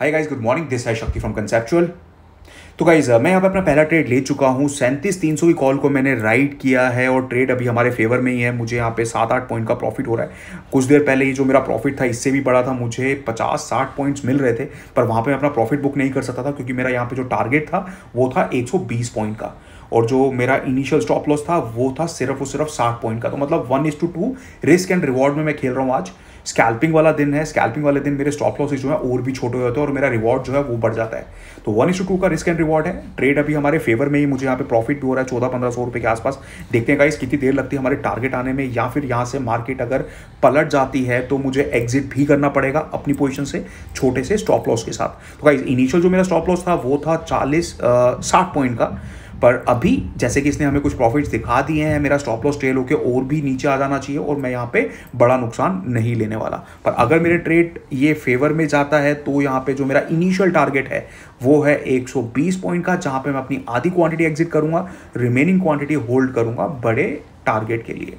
Hi guys good morning this है Shakti from conceptual तो guys मैं यहाँ पे अपना पहला ट्रेड ले चुका हूँ सैंतीस तीन सौ की कॉल को मैंने राइड किया है और ट्रेड अभी हमारे फेवर में ही है मुझे यहाँ पे सात आठ पॉइंट का प्रॉफिट हो रहा है कुछ देर पहले ये जो मेरा प्रॉफिट था इससे भी बड़ा था मुझे पचास साठ पॉइंट्स मिल रहे थे पर वहाँ पे मैं अपना प्रॉफिट बुक नहीं कर सकता था क्योंकि मेरा यहाँ पे जो टारगेट था वो था एक पॉइंट का और जो मेरा इनिशियल स्टॉप लॉस था वो था सिर्फ और सिर्फ साठ पॉइंट का तो मतलब one is to two risk and reward में मैं खेल रहा हूँ आज स्कैल्पिंग वाला दिन है स्कैल्पिंग वाले दिन मेरे स्टॉप लॉसेज जो है और भी छोटे होते हैं और मेरा रिवॉर्ड जो है वो बढ़ जाता है तो वन इशू टू का रिस्क एंड रिवॉर्ड है ट्रेड अभी हमारे फेवर में ही मुझे यहाँ पे प्रॉफिट भी हो रहा है चौदह पंद्रह सौ रुपये के आसपास देखते हैं गाइस कितनी देर लगती है हमारे टारगेट आने में या फिर यहाँ से मार्केट अगर पलट जाती है तो मुझे एग्जिट भी करना पड़ेगा अपनी पोजिशन से छोटे से स्टॉप लॉस के साथ तो गाइज इनिशियल जो मेरा स्टॉप लॉस था वो था चालीस साठ पॉइंट का पर अभी जैसे कि इसने हमें कुछ प्रॉफिट्स दिखा दिए हैं मेरा स्टॉप लॉस ट्रेल होकर और भी नीचे आ जाना चाहिए और मैं यहाँ पे बड़ा नुकसान नहीं लेने वाला पर अगर मेरे ट्रेड ये फेवर में जाता है तो यहाँ पे जो मेरा इनिशियल टारगेट है वो है 120 पॉइंट का जहाँ पे मैं अपनी आधी क्वांटिटी एग्जिट करूँगा रिमेनिंग क्वांटिटी होल्ड करूँगा बड़े टारगेट के लिए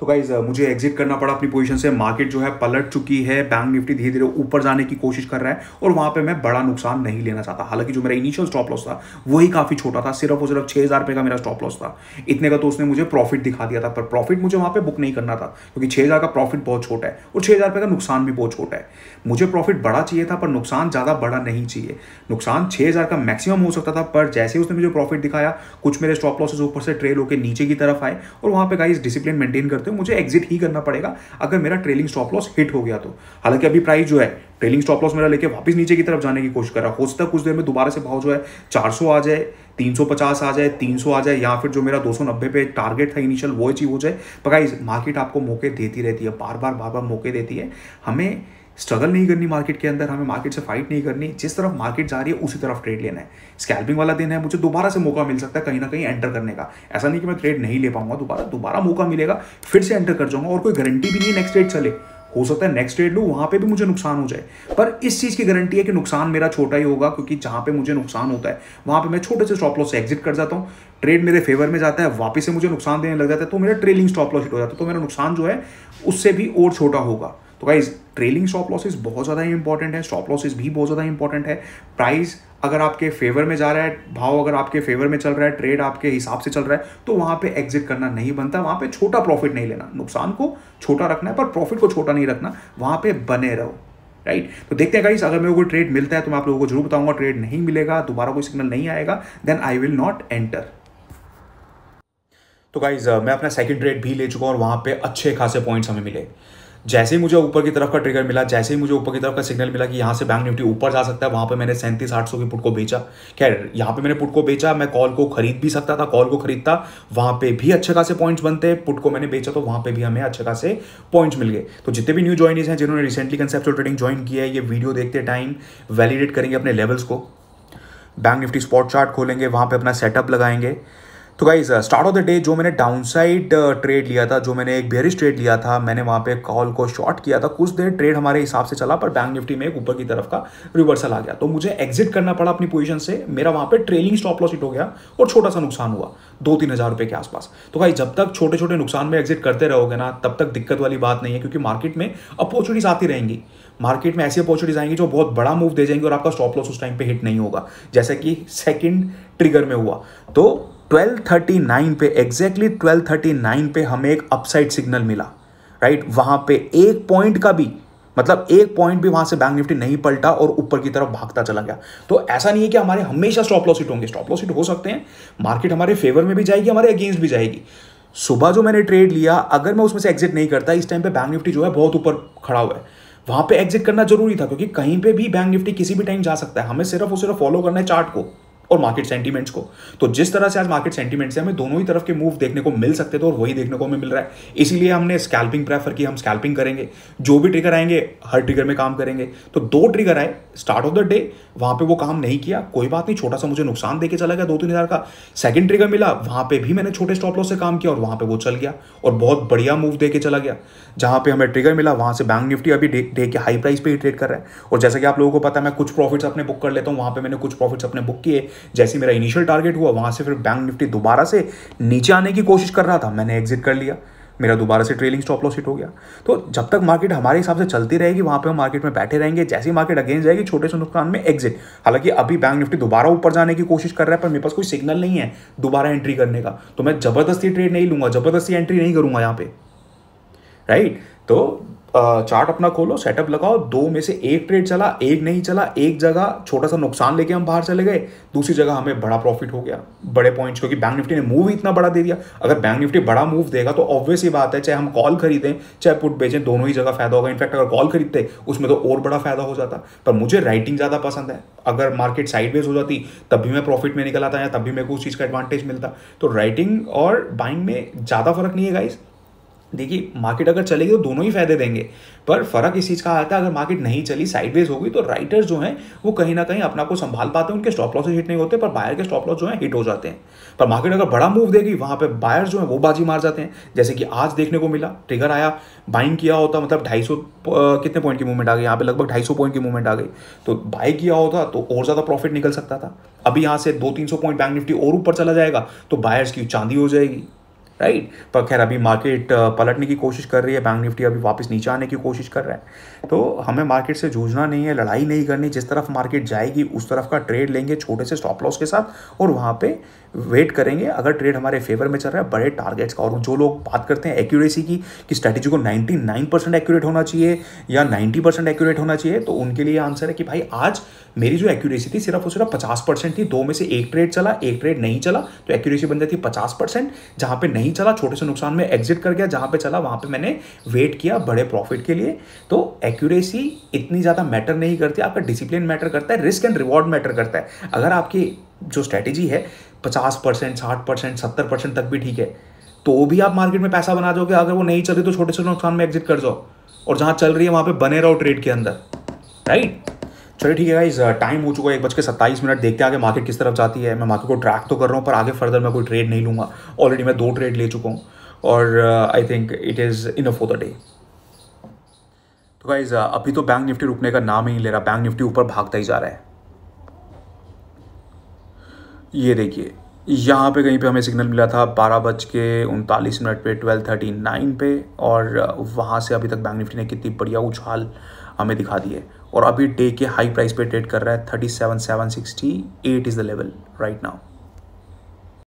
तो गाइज uh, मुझे एग्जिट करना पड़ा अपनी पोजीशन से मार्केट जो है पलट चुकी है बैंक निफ्टी धीरे धीरे ऊपर जाने की कोशिश कर रहा है और वहां पे मैं बड़ा नुकसान नहीं लेना चाहता हालांकि जो मेरा इनिशियल स्टॉप लॉस था वही काफी छोटा था सिर्फ और सिर्फ छह हजार का मेरा स्टॉप लॉस था इतने का तो उसने मुझे प्रॉफिट दिखा दिया था पर प्रॉफिट मुझे वहां पर बुक नहीं करना था क्योंकि छह का प्रॉफिट बहुत छोटा है और छह का नुकसान भी बहुत छोटा है मुझे प्रॉफिट बड़ा चाहिए था पर नुकसान ज्यादा बड़ा नहीं चाहिए नुकसान छह का मैक्सिमम हो सकता था पर जैसे उसने मुझे प्रॉफिट दिखाया कुछ मेरे स्टॉप लॉसेज ऊपर से ट्रेल होकर नीचे की तरफ आए और वहां पर गाइज डिसिप्लिन मेंटेन करते में मुझे एग्जिट ही करना पड़ेगा अगर मेरा ट्रेलिंग स्टॉप लॉस हिट हो गया तो हालांकि अभी प्राइस जो है ट्रेलिंग स्टॉप लॉस मेरा लेके वापस नीचे की तरफ जाने की कोशिश कर रहा हो सकता है कुछ देर में दोबारा से भाव जो है चार आ जाए 350 आ जाए 300 आ जाए या फिर जो मेरा 290 पे टारगेट था इनिशियल वो अचीव हो जाए पर मार्केट आपको मौके देती रहती है बार बार बार बार मौके देती है हमें स्ट्रगल नहीं करनी मार्केट के अंदर हमें मार्केट से फाइट नहीं करनी जिस तरफ मार्केट जा रही है उसी तरफ ट्रेड लेना है स्कैल्पिंग वाला दिन है मुझे दोबारा से मौका मिल सकता है कहीं ना कहीं एंटर करने का ऐसा नहीं कि मैं ट्रेड नहीं ले पाऊंगा दोबारा दोबारा मौका मिलेगा फिर से एंटर कर जाऊंगा और कोई गारंटी भी नहीं है नेक्स्ट ट्रेड चले हो सकता है नेक्स्ट ट्रेड लू वहाँ पे भी मुझे नुकसान हो जाए पर इस चीज़ की गारंटी है कि नुकसान मेरा छोटा ही होगा क्योंकि जहाँ पे मुझे नुकसान होता है वहाँ पे मैं छोटे से स्टॉप लॉस से एग्जिट कर जाता हूँ ट्रेड मेरे फेवर में जाता है वापस से मुझे नुकसान देने लग जाता है तो मेरा ट्रेलिंग स्टॉप लॉस हो जाता है तो मेरा नुकसान जो है उससे भी और छोटा होगा तो गाइज़ ट्रेलिंग स्टॉप लॉसेज बहुत ज़्यादा इंपॉर्टेंट है स्टॉप लॉसेज भी बहुत ज़्यादा इंपॉर्टेंट है प्राइस अगर आपके फेवर में जा रहा है भाव अगर आपके फेवर में चल रहा है ट्रेड आपके हिसाब से चल रहा है तो वहाँ पे एग्जिट करना नहीं बनता वहाँ पे छोटा प्रॉफिट नहीं लेना नुकसान को छोटा रखना है पर प्रॉफिट को छोटा नहीं रखना वहाँ पे बने रहो राइट right? तो देखते हैं गाइस अगर मेरे को ट्रेड मिलता है तो मैं आप लोगों को जरूर बताऊंगा ट्रेड नहीं मिलेगा दोबारा कोई सिग्नल नहीं आएगा then I will not enter तो गाइज मैं अपना सेकंड ट्रेड भी ले चुका हूँ और वहाँ पे अच्छे खासे पॉइंट्स हमें मिले जैसे ही मुझे ऊपर की तरफ का ट्रिगर मिला जैसे ही मुझे ऊपर की तरफ का सिग्नल मिला कि यहाँ से बैंक निफ्टी ऊपर जा सकता है वहाँ पे मैंने सैंतीस आठ सौ की पुट को बेचा क्या यहाँ पे मैंने पुट को बेचा मैं कॉल को खरीद भी सकता था कॉल को खरीदता वहाँ पे भी अच्छे खासे पॉइंट्स बनते पुट को मैंने बेचा तो वहाँ पे भी हमें अच्छे खासे पॉइंट्स मिल गए तो जितने भी न्यू ज्वाइनिज हैं जिन्होंने रिसेंटली कंसेप्चुअल ट्रेडिंग ज्वाइन किया है ये वीडियो देखते टाइम वैलिडेट करेंगे अपने लेवल्स को बैंक निफ्टी स्पॉट चार्ट खोलेंगे वहाँ पर अपना सेटअप लगाएंगे तो guys start of the day जो मैंने डाउन साइड ट्रेड लिया था जो मैंने एक बेरिश ट्रेड लिया था मैंने वहाँ पे कॉल को शॉर्ट किया था कुछ देर ट्रेड हमारे हिसाब से चला पर बैंक निफ्टी में एक ऊपर की तरफ का रिवर्सल आ गया तो मुझे एग्जिट करना पड़ा अपनी पोजीशन से मेरा वहाँ पे ट्रेलिंग स्टॉप लॉस हिट हो गया और छोटा सा नुकसान हुआ दो तीन हज़ार रुपये के आसपास तो भाई जब तक छोटे छोटे नुकसान में एग्जिट करते रहोगे ना तब तक दिक्कत वाली बात नहीं है क्योंकि मार्केट में अपॉर्चुनिटीज़ आती रहेंगी मार्केट में ऐसी अपॉर्चुनिटीज आएंगी जो बहुत बड़ा मूव दे जाएंगे और आपका स्टॉप लॉस उस टाइम पे हिट नहीं होगा जैसे कि सेकंड ट्रिगर में हुआ तो 12:39 पे एग्जैक्टली exactly 12:39 पे हमें एक अपसाइड सिग्नल मिला राइट वहां पे एक पॉइंट का भी मतलब एक पॉइंट भी वहां से बैंक निफ्टी नहीं पलटा और ऊपर की तरफ भागता चला गया तो ऐसा नहीं है कि हमारे हमेशा स्टॉप लॉसिट होंगे स्टॉप लॉस हो सकते हैं मार्केट हमारे फेवर में भी जाएगी हमारे अगेंस्ट भी जाएगी सुबह जो मैंने ट्रेड लिया अगर मैं उसमें से एग्जिट नहीं करता इस टाइम पे बैंक निफ्टी जो है बहुत ऊपर खड़ा हुआ है वहां पे एग्जिट करना जरूरी था क्योंकि कहीं पे भी बैंक निफ्टी किसी भी टाइम जा सकता है हमें सिर्फ और सिर्फ फॉलो करना है चार्ट को और मार्केट सेंटीमेंट्स को तो जिस तरह से आज मार्केट सेंटीमेंट्स है हमें दोनों ही तरफ के मूव देखने को मिल सकते थे और वही देखने को हमें मिल रहा है इसीलिए हमने स्कैल्पिंग प्रेफर की हम स्कैल्पिंग करेंगे जो भी ट्रिगर आएंगे हर ट्रिगर में काम करेंगे तो दो ट्रिगर आए स्टार्ट ऑफ द डे वहां पर वो काम नहीं किया कोई बात नहीं छोटा सा मुझे नुकसान देकर चला गया दो तीन हज़ार का सेकंड ट्रिगर मिला वहां पर भी मैंने छोटे स्टॉप लॉस से काम किया और वहां पर वो चल गया और बहुत बढ़िया मूव देकर चला गया जहां पर हमें ट्रिगर मिला वहां से बैंक निफ्टी अभी डे के हाई प्राइस पर ही ट्रेड कर रहा है और जैसा कि आप लोगों को पता है मैं कुछ प्रॉफिट्स अपने बुक कर लेता हूँ वहां पर मैंने कुछ प्रॉफिट्स अपने बुक किए जैसे मेरा इनिशियल टारगेट हुआ वहां से फिर बैंक निफ्टी दोबारा से नीचे आने की कोशिश कर रहा था मैंने एग्जिट कर लिया मेरा दोबारा से ट्रेलिंग स्टॉप लॉस हिट हो गया तो जब तक मार्केट हमारे हिसाब से चलती रहेगी वहां पे हम मार्केट में बैठे रहेंगे जैसे ही मार्केट अगेंस्ट जाएगी छोटे से नुकसान में एग्जिट हालांकि अभी बैंक निफ्टी दोबारा ऊपर जाने की कोशिश कर रहा है पर मेरे पास कोई सिग्नल नहीं है दोबारा एंट्री करने का तो मैं जबरदस्ती ट्रेड नहीं लूंगा जबरदस्ती एंट्री नहीं करूंगा यहाँ पे राइट तो चार्ट अपना खोलो सेटअप लगाओ दो में से एक ट्रेड चला एक नहीं चला एक जगह छोटा सा नुकसान लेके हम बाहर चले गए दूसरी जगह हमें बड़ा प्रॉफिट हो गया बड़े पॉइंट्स क्योंकि बैंक निफ्टी ने मूव इतना बड़ा दे दिया अगर बैंक निफ्टी बड़ा मूव देगा तो ऑब्वियस ही बात है चाहे हम कॉल खरीदें चाहे पुट बेचें दोनों ही जगह फायदा होगा इनफैक्ट अगर कॉल खरीदते उसमें तो और बड़ा फायदा हो जाता पर मुझे राइटिंग ज़्यादा पसंद है अगर मार्केट साइडवेज हो जाती तब भी मैं प्रॉफिट में निकल आता या तब भी मेरे को उस चीज़ का एडवांटेज मिलता तो राइटिंग और बाइंग में ज़्यादा फर्क नहीं है गाइस देखिए मार्केट अगर चलेगी तो दोनों ही फायदे देंगे पर फर्क इस चीज़ का आता है अगर मार्केट नहीं चली साइडवेज हो गई तो राइटर्स जो हैं वो कहीं ना कहीं अपना को संभाल पाते हैं उनके स्टॉप लॉसेज हिट नहीं होते पर बायर के स्टॉप लॉस जो है हिट हो जाते हैं पर मार्केट अगर बड़ा मूव देगी वहाँ पर बायर जो है वो बाजी मार जाते हैं जैसे कि आज देखने को मिला ट्रिगर आया बाइंग किया होता मतलब ढाई कितने पॉइंट की मूवमेंट आ गई यहाँ पे लगभग ढाई पॉइंट की मूवमेंट आ गई तो बाई किया होता तो और ज़्यादा प्रॉफिट निकल सकता था अभी यहाँ से दो तीन पॉइंट बैंक निफ्टी और ऊपर चला जाएगा तो बायर्स की चांदी हो जाएगी राइट पर खैर अभी मार्केट पलटने की कोशिश कर रही है बैंक निफ्टी अभी वापस नीचे आने की कोशिश कर रहा है तो हमें मार्केट से जूझना नहीं है लड़ाई नहीं करनी जिस तरफ मार्केट जाएगी उस तरफ का ट्रेड लेंगे छोटे से स्टॉप लॉस के साथ और वहाँ पे वेट करेंगे अगर ट्रेड हमारे फेवर में चल रहा है बड़े टारगेट्स का और जो लोग बात करते हैं एक्यूरेसी की कि स्ट्रैटेजी को नाइन्टी परसेंट एक्यूरेट होना चाहिए या नाइन्टी परसेंट एक्यूरेट होना चाहिए तो उनके लिए आंसर है कि भाई आज मेरी जो एक्यूरेसी थी सिर्फ और सिर्फ पचास परसेंट थी दो में से एक ट्रेड चला एक ट्रेड नहीं चला तो एक्यूरेसी बन जाती है पचास परसेंट जहाँ पर नहीं नहीं चला छोटे से नुकसान में एग्जिट कर गया जहां पे चला वहां पे मैंने वेट किया बड़े प्रॉफिट के लिए तो एक्यूरेसी इतनी ज़्यादा मैटर नहीं करती आपका डिसिप्लिन मैटर करता है रिस्क एंड रिवॉर्ड मैटर करता है अगर आपकी जो स्ट्रैटेजी है पचास परसेंट साठ परसेंट सत्तर परसेंट तक भी ठीक है तो भी आप मार्केट में पैसा बना दोगे अगर वो नहीं चले तो छोटे से नुकसान में एग्जिट कर जाओ और जहां चल रही है वहां पर बने रहो ट्रेड के अंदर राइट चलिए ठीक है गाइज टाइम uh, हो चुका है एक बज के सत्ताईस मिनट देखते हैं आगे मार्केट किस तरफ जाती है मैं मार्केट को ट्रैक तो कर रहा हूँ पर आगे फर्दर मैं कोई ट्रेड नहीं लूँगा ऑलरेडी मैं दो ट्रेड ले चुका हूँ और I think it is enough for the day तो गाइज uh, अभी तो बैंक निफ्टी रुकने का नाम ही नहीं ले रहा बैंक निफ्टी ऊपर भागता ही जा रहा है ये देखिए यहाँ पे कहीं पे हमें सिग्नल मिला था बारह बज के उनतालीस मिनट पे ट्वेल्व थर्टी नाइन पे और uh, वहाँ से अभी तक बैंक निफ्टी ने कितनी बढ़िया उछाल हमें दिखा दी है और अभी डे के हाई प्राइस पे ट्रेड कर रहा है thirty seven seven sixty eight is the level right now